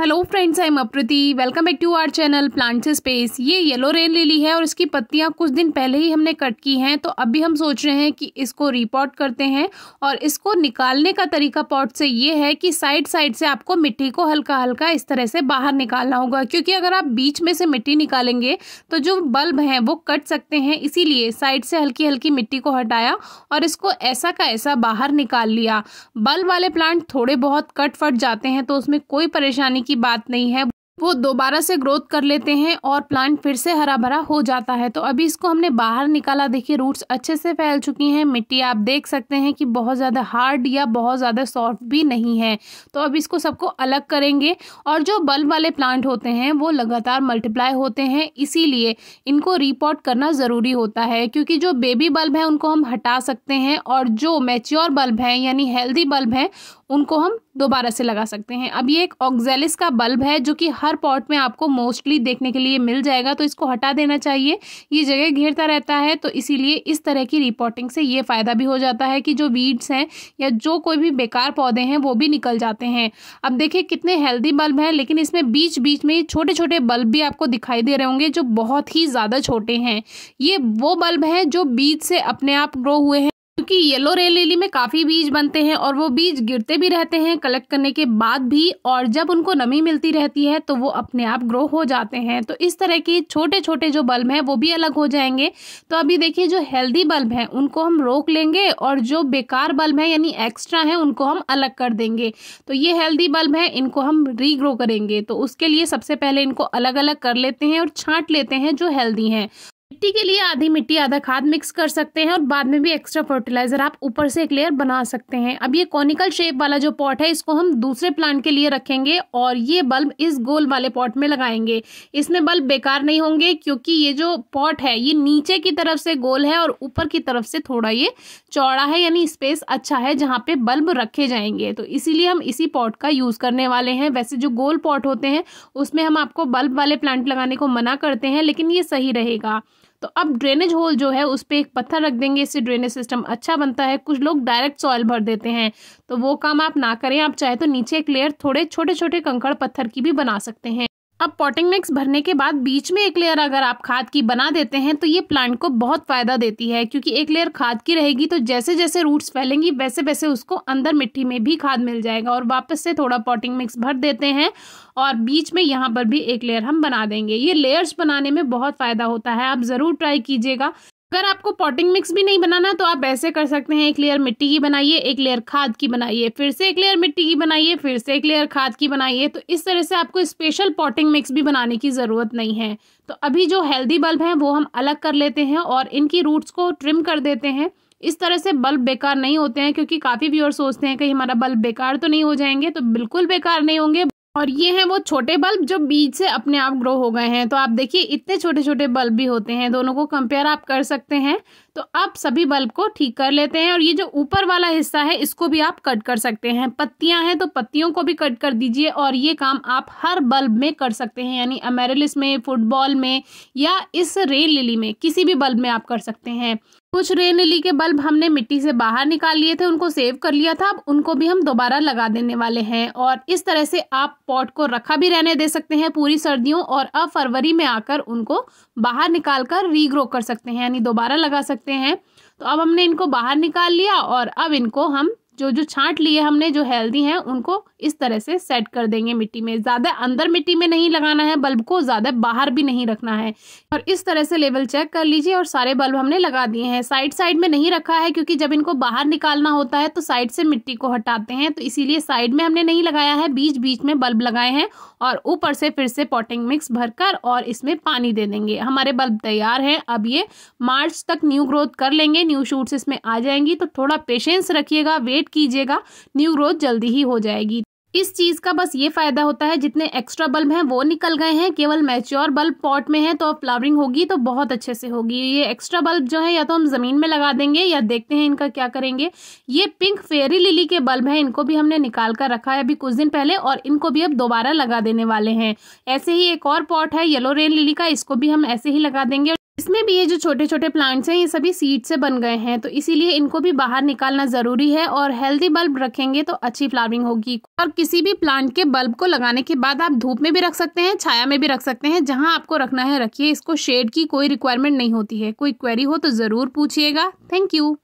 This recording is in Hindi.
hello friends I am Aprati welcome back to our channel plants space ये येलो रेन लिली है और इसकी पत्तियां कुछ दिन पहले ही हमने कट की हैं तो अभी हम सोच रहे हैं कि इसको रिपोर्ट करते हैं और इसको निकालने का तरीका पॉट से ये है कि साइड साइड से आपको मिट्टी को हल्का हल्का इस तरह से बाहर निकालना होगा क्योंकि अगर आप बीच में से मिट्टी निकालेंगे तो जो बल्ब हैं वो कट सकते हैं इसीलिए साइड से हल्की हल्की मिट्टी को हटाया और इसको ऐसा का ऐसा बाहर निकाल लिया बल्ब वाले प्लांट थोड़े बहुत कट फट जाते हैं तो उसमें कोई परेशानी की बात नहीं है वो दोबारा से ग्रोथ कर लेते हैं और प्लांट फिर से हरा भरा हो जाता है तो अभी इसको हमने बाहर निकाला देखिए रूट्स अच्छे से फैल चुकी हैं मिट्टी आप देख सकते हैं कि बहुत ज़्यादा हार्ड या बहुत ज़्यादा सॉफ्ट भी नहीं है तो अब इसको सबको अलग करेंगे और जो बल्ब वाले प्लांट होते हैं वो लगातार मल्टीप्लाई होते हैं इसीलिए इनको रिपोर्ट करना ज़रूरी होता है क्योंकि जो बेबी बल्ब हैं उनको हम हटा सकते हैं और जो मेच्योर बल्ब हैं यानी हेल्दी बल्ब हैं उनको हम दोबारा से लगा सकते हैं अब ये एक ऑक्जेलिस का बल्ब है जो कि हर पॉट में आपको मोस्टली देखने के लिए मिल जाएगा तो इसको हटा देना चाहिए ये जगह घेरता रहता है तो इसीलिए इस तरह की रिपोर्टिंग से ये फ़ायदा भी हो जाता है कि जो वीड्स हैं या जो कोई भी बेकार पौधे हैं वो भी निकल जाते हैं अब देखिए कितने हेल्दी बल्ब हैं लेकिन इसमें बीच बीच में छोटे छोटे बल्ब भी आपको दिखाई दे रहे होंगे जो बहुत ही ज़्यादा छोटे हैं ये वो बल्ब हैं जो बीज से अपने आप ग्रो हुए हैं क्योंकि येलो रेल लिली में काफ़ी बीज बनते हैं और वो बीज गिरते भी रहते हैं कलेक्ट करने के बाद भी और जब उनको नमी मिलती रहती है तो वो अपने आप ग्रो हो जाते हैं तो इस तरह के छोटे छोटे जो बल्ब हैं वो भी अलग हो जाएंगे तो अभी देखिए जो हेल्दी बल्ब हैं उनको हम रोक लेंगे और जो बेकार बल्ब हैं यानी एक्स्ट्रा हैं उनको हम अलग कर देंगे तो ये हेल्दी बल्ब हैं इनको हम रीग्रो करेंगे तो उसके लिए सबसे पहले इनको अलग अलग कर लेते हैं और छाँट लेते हैं जो हेल्दी हैं मिट्टी के लिए आधी मिट्टी आधा खाद मिक्स कर सकते हैं और बाद में भी एक्स्ट्रा फर्टिलाइजर आप ऊपर से एक लेयर बना सकते हैं अब ये कॉनिकल शेप वाला जो पॉट है इसको हम दूसरे प्लांट के लिए रखेंगे और ये बल्ब इस गोल वाले पॉट में लगाएंगे इसमें बल्ब बेकार नहीं होंगे क्योंकि ये जो पॉट है ये नीचे की तरफ से गोल है और ऊपर की तरफ से थोड़ा ये चौड़ा है यानी स्पेस अच्छा है जहाँ पे बल्ब रखे जाएंगे तो इसीलिए हम इसी पॉट का यूज़ करने वाले हैं वैसे जो गोल पॉट होते हैं उसमें हम आपको बल्ब वाले प्लांट लगाने को मना करते हैं लेकिन ये सही रहेगा तो अब ड्रेनेज होल जो है उस पर एक पत्थर रख देंगे इससे ड्रेनेज सिस्टम अच्छा बनता है कुछ लोग डायरेक्ट सॉयल भर देते हैं तो वो काम आप ना करें आप चाहे तो नीचे एक लेयर थोड़े छोटे छोटे कंकड़ पत्थर की भी बना सकते हैं अब पॉटिंग मिक्स भरने के बाद बीच में एक लेयर अगर आप खाद की बना देते हैं तो ये प्लांट को बहुत फ़ायदा देती है क्योंकि एक लेयर खाद की रहेगी तो जैसे जैसे रूट्स फैलेंगी वैसे वैसे उसको अंदर मिट्टी में भी खाद मिल जाएगा और वापस से थोड़ा पॉटिंग मिक्स भर देते हैं और बीच में यहाँ पर भी एक लेयर हम बना देंगे ये लेयर्स बनाने में बहुत फ़ायदा होता है आप ज़रूर ट्राई कीजिएगा अगर आपको पॉटिंग मिक्स भी नहीं बनाना तो आप ऐसे कर सकते हैं एक लेयर मिट्टी की बनाइए एक लेयर खाद की बनाइए फिर से एक लेयर मिट्टी की बनाइए फिर से एक लेयर खाद की बनाइए तो इस तरह से आपको स्पेशल पॉटिंग मिक्स भी बनाने की ज़रूरत नहीं है तो अभी जो हेल्दी बल्ब हैं वो हम अलग कर लेते हैं और इनकी रूट्स को ट्रिम कर देते हैं इस तरह से बल्ब बेकार नहीं होते हैं क्योंकि काफ़ी व्यूअर सोचते हैं कि हमारा बल्ब बेकार तो नहीं हो जाएंगे तो बिल्कुल बेकार नहीं होंगे और ये हैं वो छोटे बल्ब जो बीज से अपने आप ग्रो हो गए हैं तो आप देखिए इतने छोटे छोटे बल्ब भी होते हैं दोनों को कंपेयर आप कर सकते हैं तो अब सभी बल्ब को ठीक कर लेते हैं और ये जो ऊपर वाला हिस्सा है इसको भी आप कट कर सकते हैं पत्तियां हैं तो पत्तियों को भी कट कर दीजिए और ये काम आप हर बल्ब में कर सकते हैं यानी अमेरिलिस में फुटबॉल में या इस रेन लिली में किसी भी बल्ब में आप कर सकते हैं कुछ रेन लिली के बल्ब हमने मिट्टी से बाहर निकाल लिए थे उनको सेव कर लिया था अब उनको भी हम दोबारा लगा देने वाले हैं और इस तरह से आप पॉट को रखा भी रहने दे सकते हैं पूरी सर्दियों और अब फरवरी में आकर उनको बाहर निकाल कर रीग्रो कर सकते हैं यानी दोबारा लगा सकते सकते हैं तो अब हमने इनको बाहर निकाल लिया और अब इनको हम जो जो छांट लिए हमने जो हेल्दी हैं उनको इस तरह से सेट कर देंगे मिट्टी में ज़्यादा अंदर मिट्टी में नहीं लगाना है बल्ब को ज़्यादा बाहर भी नहीं रखना है और इस तरह से लेवल चेक कर लीजिए और सारे बल्ब हमने लगा दिए हैं साइड साइड में नहीं रखा है क्योंकि जब इनको बाहर निकालना होता है तो साइड से मिट्टी को हटाते हैं तो इसीलिए साइड में हमने नहीं लगाया है बीच बीच में बल्ब लगाए हैं और ऊपर से फिर से पॉटिंग मिक्स भरकर और इसमें पानी दे देंगे हमारे बल्ब तैयार हैं अब ये मार्च तक न्यू ग्रोथ कर लेंगे न्यू शूट्स इसमें आ जाएंगी तो थोड़ा पेशेंस रखिएगा वेट कीजिएगा न्यू ग्रोथ जल्दी ही हो जाएगी इस चीज का बस ये फायदा होता है जितने एक्स्ट्रा बल्ब हैं वो निकल गए हैं केवल मैच्योर बल्ब पॉट में है तो फ्लावरिंग होगी तो बहुत अच्छे से होगी ये एक्स्ट्रा बल्ब जो है या तो हम जमीन में लगा देंगे या देखते हैं इनका क्या करेंगे ये पिंक फेरी लिली के बल्ब हैं इनको भी हमने निकाल कर रखा है अभी कुछ दिन पहले और इनको भी अब दोबारा लगा देने वाले हैं ऐसे ही एक और पॉट है येलो रेन लिली का इसको भी हम ऐसे ही लगा देंगे इसमें भी ये जो छोटे छोटे प्लांट्स हैं ये सभी सीड से बन गए हैं तो इसीलिए इनको भी बाहर निकालना ज़रूरी है और हेल्दी बल्ब रखेंगे तो अच्छी फ्लावरिंग होगी और किसी भी प्लांट के बल्ब को लगाने के बाद आप धूप में भी रख सकते हैं छाया में भी रख सकते हैं जहाँ आपको रखना है रखिए इसको शेड की कोई रिक्वायरमेंट नहीं होती है कोई क्वेरी हो तो ज़रूर पूछिएगा थैंक यू